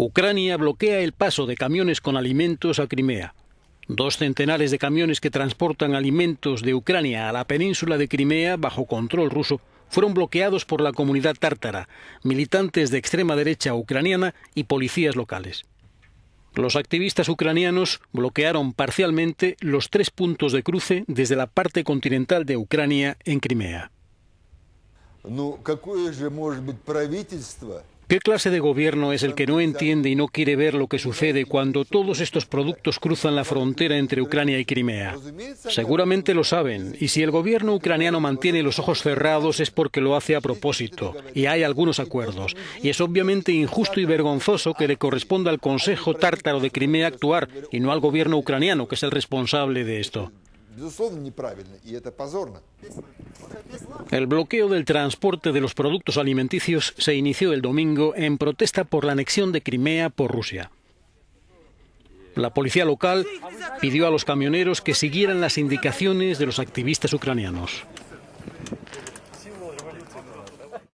Ucrania bloquea el paso de camiones con alimentos a Crimea. Dos centenares de camiones que transportan alimentos de Ucrania a la península de Crimea bajo control ruso fueron bloqueados por la comunidad tártara, militantes de extrema derecha ucraniana y policías locales. Los activistas ucranianos bloquearon parcialmente los tres puntos de cruce desde la parte continental de Ucrania en Crimea. ¿Qué clase de gobierno es el que no entiende y no quiere ver lo que sucede cuando todos estos productos cruzan la frontera entre Ucrania y Crimea? Seguramente lo saben, y si el gobierno ucraniano mantiene los ojos cerrados es porque lo hace a propósito, y hay algunos acuerdos, y es obviamente injusto y vergonzoso que le corresponda al Consejo Tártaro de Crimea actuar y no al gobierno ucraniano, que es el responsable de esto. El bloqueo del transporte de los productos alimenticios se inició el domingo en protesta por la anexión de Crimea por Rusia. La policía local pidió a los camioneros que siguieran las indicaciones de los activistas ucranianos.